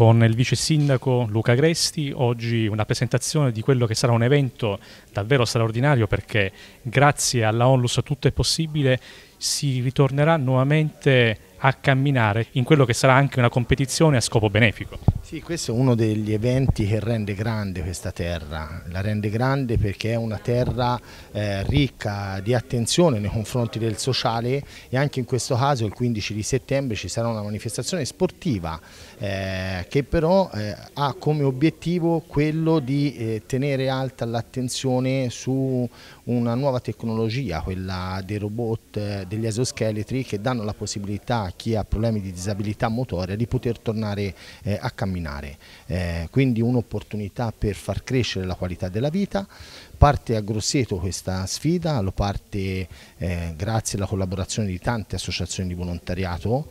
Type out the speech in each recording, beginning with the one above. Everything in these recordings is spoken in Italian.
con il vice sindaco Luca Gresti, oggi una presentazione di quello che sarà un evento davvero straordinario perché grazie alla Onlus tutto è possibile, si ritornerà nuovamente a camminare in quello che sarà anche una competizione a scopo benefico. Sì, questo è uno degli eventi che rende grande questa terra, la rende grande perché è una terra eh, ricca di attenzione nei confronti del sociale e anche in questo caso il 15 di settembre ci sarà una manifestazione sportiva eh, che però eh, ha come obiettivo quello di eh, tenere alta l'attenzione su una nuova tecnologia, quella dei robot, eh, degli esoscheletri che danno la possibilità a chi ha problemi di disabilità motoria di poter tornare eh, a camminare camminare, eh, quindi un'opportunità per far crescere la qualità della vita. Parte a Grosseto questa sfida, lo parte eh, grazie alla collaborazione di tante associazioni di volontariato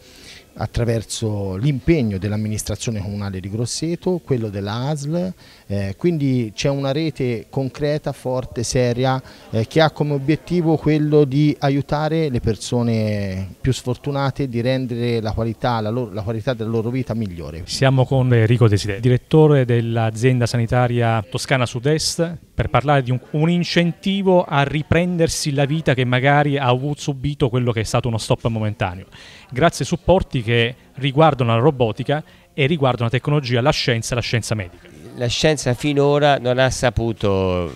attraverso l'impegno dell'amministrazione comunale di Grosseto, quello dell'ASL, eh, quindi c'è una rete concreta, forte, seria eh, che ha come obiettivo quello di aiutare le persone più sfortunate di rendere la qualità, la loro, la qualità della loro vita migliore. Siamo con Enrico Desideri, direttore dell'azienda sanitaria Toscana Sud-Est per parlare di un, un, incentivo a riprendersi la vita che magari ha avuto, subito quello che è stato uno stop momentaneo, grazie a supporti che riguardano la robotica e riguardano la tecnologia, la scienza e la scienza medica. La scienza finora non ha saputo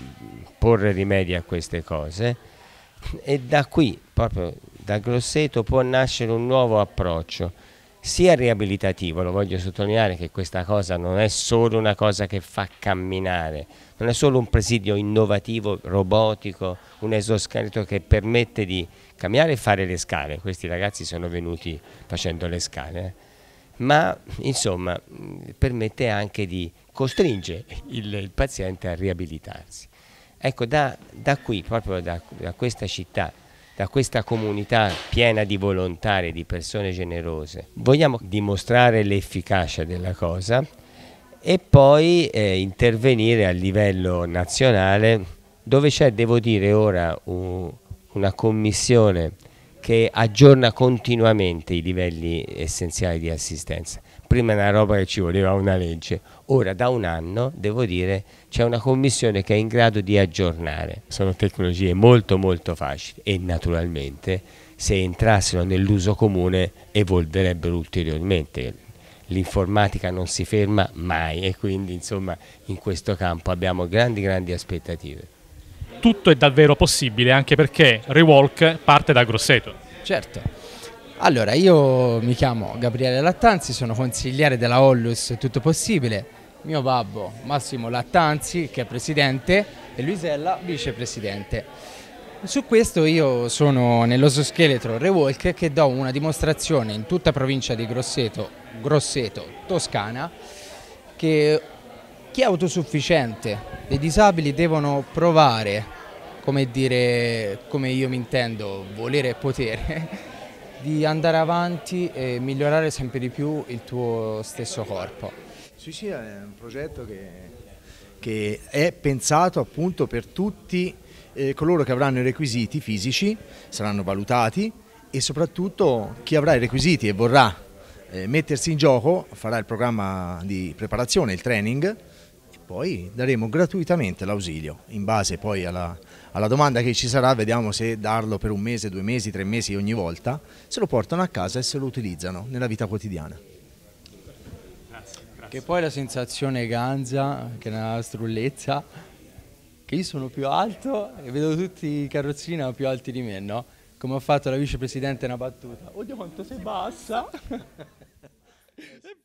porre rimedio a queste cose e da qui, proprio da Grosseto, può nascere un nuovo approccio sia riabilitativo, lo voglio sottolineare che questa cosa non è solo una cosa che fa camminare, non è solo un presidio innovativo, robotico, un esoscheletro che permette di camminare e fare le scale, questi ragazzi sono venuti facendo le scale, eh. ma insomma permette anche di costringere il, il paziente a riabilitarsi. Ecco, da, da qui, proprio da, da questa città da questa comunità piena di volontari, di persone generose. Vogliamo dimostrare l'efficacia della cosa e poi eh, intervenire a livello nazionale dove c'è, devo dire ora, un, una commissione che aggiorna continuamente i livelli essenziali di assistenza prima è una roba che ci voleva una legge, ora da un anno devo dire c'è una commissione che è in grado di aggiornare. Sono tecnologie molto molto facili e naturalmente se entrassero nell'uso comune evolverebbero ulteriormente. L'informatica non si ferma mai e quindi insomma in questo campo abbiamo grandi grandi aspettative. Tutto è davvero possibile anche perché Rewalk parte da Grosseto. Certo allora, io mi chiamo Gabriele Lattanzi, sono consigliere della Ollus Tutto Possibile, mio babbo Massimo Lattanzi che è presidente e Luisella vicepresidente. Su questo io sono nell'ososcheletro scheletro Rewalk che do una dimostrazione in tutta provincia di Grosseto, Grosseto Toscana, che chi è autosufficiente, i disabili devono provare, come dire, come io mi intendo, volere e potere, di andare avanti e migliorare sempre di più il tuo stesso corpo. Sì, sì, è un progetto che, che è pensato appunto per tutti eh, coloro che avranno i requisiti fisici, saranno valutati e soprattutto chi avrà i requisiti e vorrà eh, mettersi in gioco farà il programma di preparazione, il training, poi daremo gratuitamente l'ausilio in base poi alla, alla, domanda che ci sarà vediamo se darlo per un mese, due mesi, tre mesi ogni volta se lo portano a casa e se lo utilizzano nella vita quotidiana che poi la sensazione ganza che è una strullezza che io sono più alto e vedo tutti i carrozzini più alti di me no? come ha fatto la vicepresidente una battuta oddio quanto sei bassa